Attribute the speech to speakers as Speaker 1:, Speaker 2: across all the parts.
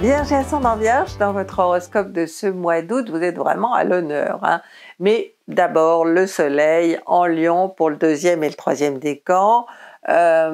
Speaker 1: Vierge et ascendant Vierge, dans votre horoscope de ce mois d'août, vous êtes vraiment à l'honneur. Hein. Mais d'abord, le soleil en lion pour le deuxième et le troisième décan. Euh,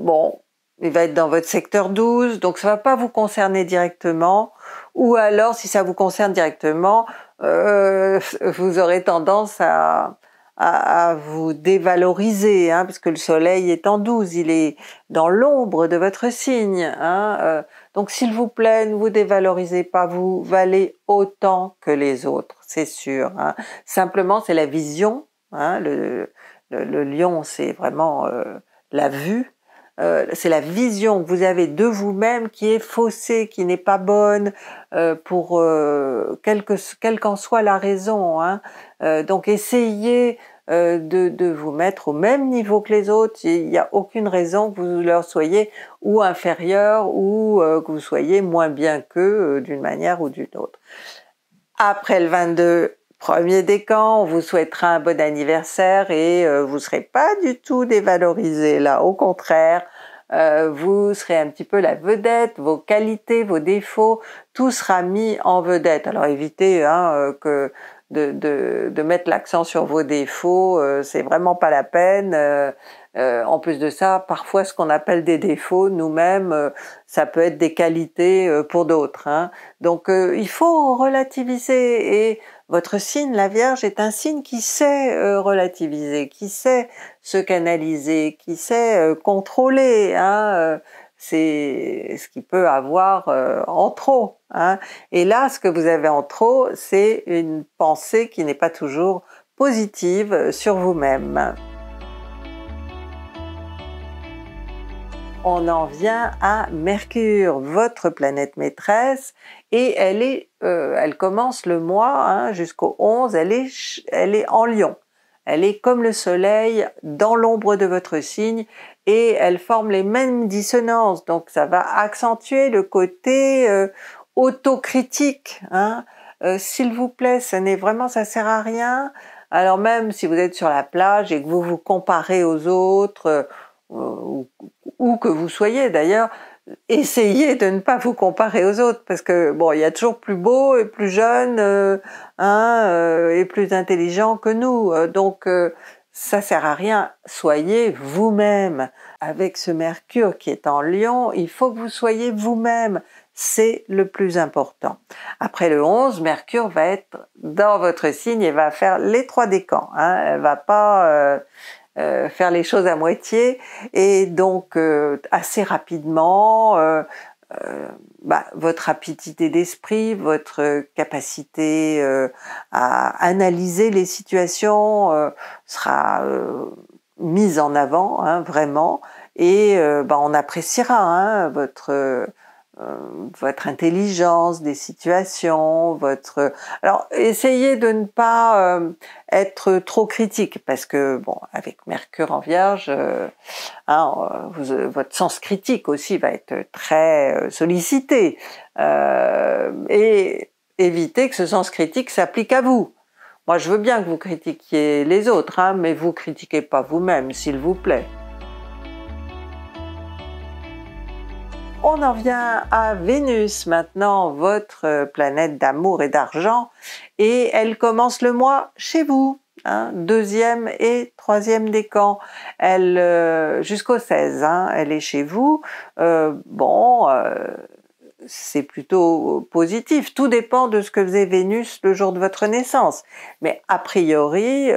Speaker 1: bon, il va être dans votre secteur 12, donc ça ne va pas vous concerner directement. Ou alors, si ça vous concerne directement, euh, vous aurez tendance à, à, vous dévaloriser, hein, que le soleil est en 12, il est dans l'ombre de votre signe. Hein, euh. donc s'il vous plaît, ne vous dévalorisez pas, vous valez autant que les autres, c'est sûr. Hein. Simplement, c'est la vision. Hein, le, lion, c'est vraiment euh, la vue. Euh, c'est la vision que vous avez de vous-même qui est faussée, qui n'est pas bonne, euh, pour euh, quelle qu'en soit la raison. Hein. donc essayez de, de, vous mettre au même niveau que les autres, il n'y a aucune raison que vous leur soyez ou inférieur ou que vous soyez moins bien qu'eux d'une manière ou d'une autre. Après le 22, premier des camps, on vous souhaitera un bon anniversaire et euh, vous ne serez pas du tout dévalorisé là, au contraire, euh, vous serez un petit peu la vedette, vos qualités, vos défauts, tout sera mis en vedette. Alors évitez hein, euh, que de, de, mettre l'accent sur vos défauts, c'est vraiment pas la peine. Euh, en plus de ça, parfois ce qu'on appelle des défauts, nous-mêmes, euh, ça peut être des qualités euh, pour d'autres. Hein. Donc il faut relativiser et votre signe, la Vierge, est un signe qui sait relativiser, qui sait se canaliser, qui sait contrôler. Hein. c'est ce qu'il peut avoir en trop. Hein. Et là, ce que vous avez en trop, c'est une pensée qui n'est pas toujours positive sur vous-même. on en vient à Mercure, votre planète maîtresse, et elle euh, commence le mois hein, jusqu'au 11, elle est, en Lion. Elle est comme le soleil dans l'ombre de votre signe et elle forme les mêmes dissonances. Donc ça va accentuer le côté euh, autocritique. Hein. Euh, s'il vous plaît, ça n'est vraiment, ça sert à rien. Alors même si vous êtes sur la plage et que vous vous comparez aux autres, ou où que vous soyez d'ailleurs, essayez de ne pas vous comparer aux autres parce que bon, il y a toujours plus beau et plus jeune euh, euh, et plus intelligent que nous. Euh, donc ça sert à rien. Soyez vous-même. Avec ce Mercure qui est en Lion, il faut que vous soyez vous-même. C'est le plus important. Après le 11, Mercure va être dans votre signe et va faire les trois décans. Hein. Elle va pas euh, faire les choses à moitié et donc euh, assez rapidement euh, bah, votre rapidité d'esprit, votre capacité à analyser les situations sera mise en avant hein, vraiment et bah, on appréciera hein, votre euh, votre intelligence des situations, votre... Alors, essayez de ne pas euh, être trop critique, parce que, bon, avec Mercure en Vierge, euh, hein, votre sens critique aussi va être très sollicité. et évitez que ce sens critique s'applique à vous. Moi, je veux bien que vous critiquiez les autres, hein, mais vous critiquez pas vous-même, s'il vous plaît. On en vient à Vénus maintenant, votre planète d'amour et d'argent, et elle commence le mois chez vous. Hein, deuxième et troisième décan. Elle euh, jusqu'au 16, hein, elle est chez vous. Euh, bon, euh, c'est plutôt positif. Tout dépend de ce que faisait Vénus le jour de votre naissance. Mais a priori,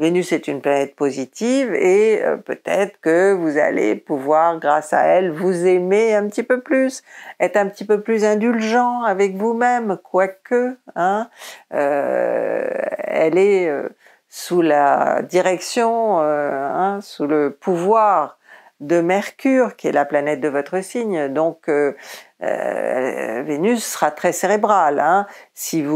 Speaker 1: Vénus est une planète positive et euh, peut-être que vous allez pouvoir, grâce à elle, vous aimer un petit peu plus, être un petit peu plus indulgent avec vous-même, quoique hein, euh, elle est euh, sous la direction, hein, sous le pouvoir de Mercure, qui est la planète de votre signe. Donc euh, euh, Vénus sera très cérébrale. Hein. Si,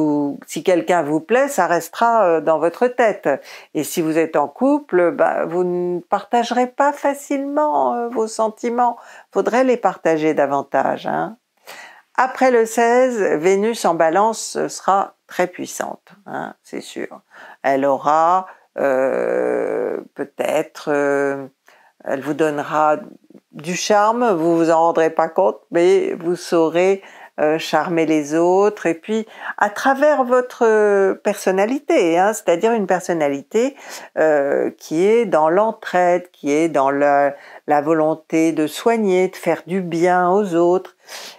Speaker 1: quelqu'un vous plaît, ça restera euh, dans votre tête. Et si vous êtes en couple, bah, vous ne partagerez pas facilement vos sentiments. Faudrait les partager davantage. Hein. Après le 16, Vénus en balance sera très puissante, hein, c'est sûr. Elle aura peut-être elle vous donnera du charme, vous vous en rendrez pas compte, mais vous saurez euh, charmer les autres et puis à travers votre euh, personnalité, hein, c'est-à-dire une personnalité euh, qui est dans l'entraide, qui est dans la, volonté de soigner, de faire du bien aux autres.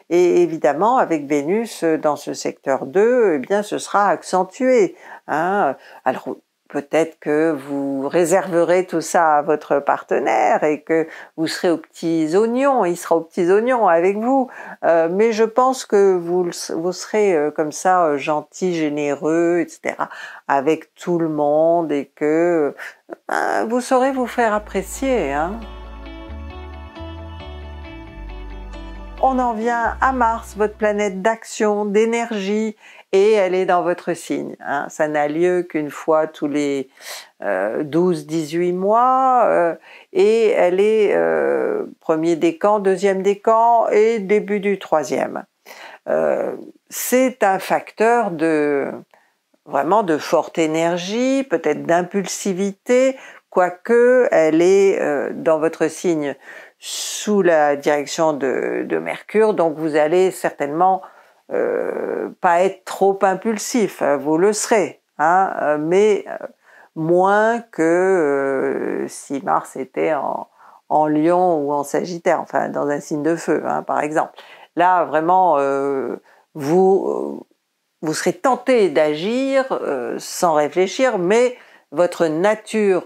Speaker 1: Et évidemment, avec Vénus dans ce secteur 2, eh bien, ce sera accentué. Hein. Alors, peut-être que vous réserverez tout ça à votre partenaire et que vous serez aux petits oignons, il sera aux petits oignons avec vous. Euh, mais je pense que vous, vous serez euh, comme ça euh, gentil, généreux, etc. avec tout le monde et que ben, vous saurez vous faire apprécier. Hein. On en vient à Mars, votre planète d'action, d'énergie et elle est dans votre signe. Hein. Ça n'a lieu qu'une fois tous les 12-18 euh, mois euh, et elle est euh, premier décan, deuxième décan et début du troisième. Euh, c'est un facteur de vraiment de forte énergie, peut-être d'impulsivité, quoique elle est dans votre signe sous la direction de, de Mercure, donc vous allez certainement euh, pas être trop impulsif, hein, vous le serez, hein, mais euh, moins que euh, si Mars était en, Lion ou en Sagittaire, enfin dans un signe de feu, hein, par exemple. Là, vraiment, vous, serez tenté d'agir sans réfléchir, mais votre nature,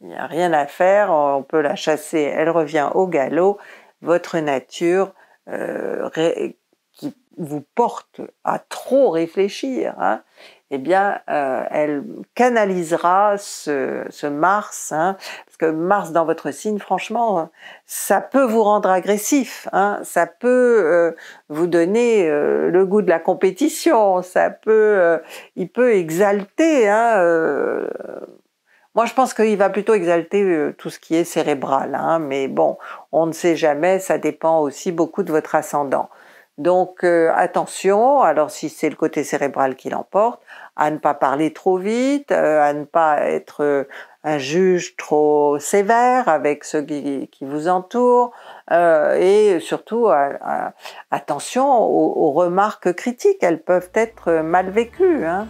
Speaker 1: il n'y a rien à faire, on peut la chasser, elle revient au galop, votre nature vous porte à trop réfléchir, hein, eh bien, euh, elle canalisera ce, Mars, hein, parce que Mars dans votre signe, franchement, ça peut vous rendre agressif, hein, ça peut euh, vous donner euh, le goût de la compétition, il peut exalter. moi, je pense qu'il va plutôt exalter tout ce qui est cérébral, mais bon, on ne sait jamais, ça dépend aussi beaucoup de votre ascendant. Donc euh, attention, alors si c'est le côté cérébral qui l'emporte, à ne pas parler trop vite, euh, à ne pas être euh, un juge trop sévère avec ceux qui, vous entourent, et surtout attention aux, remarques critiques, elles peuvent être mal vécues. Hein.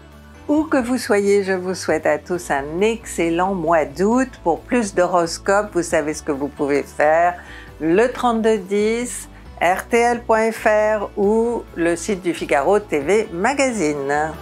Speaker 1: Où que vous soyez, je vous souhaite à tous un excellent mois d'août. Pour plus d'horoscopes, vous savez ce que vous pouvez faire. Le 10 rtl.fr ou le site du Figaro TV Magazine.